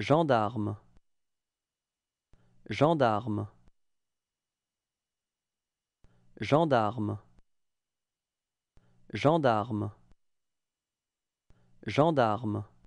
Gendarme Gendarme Gendarme Gendarme Gendarme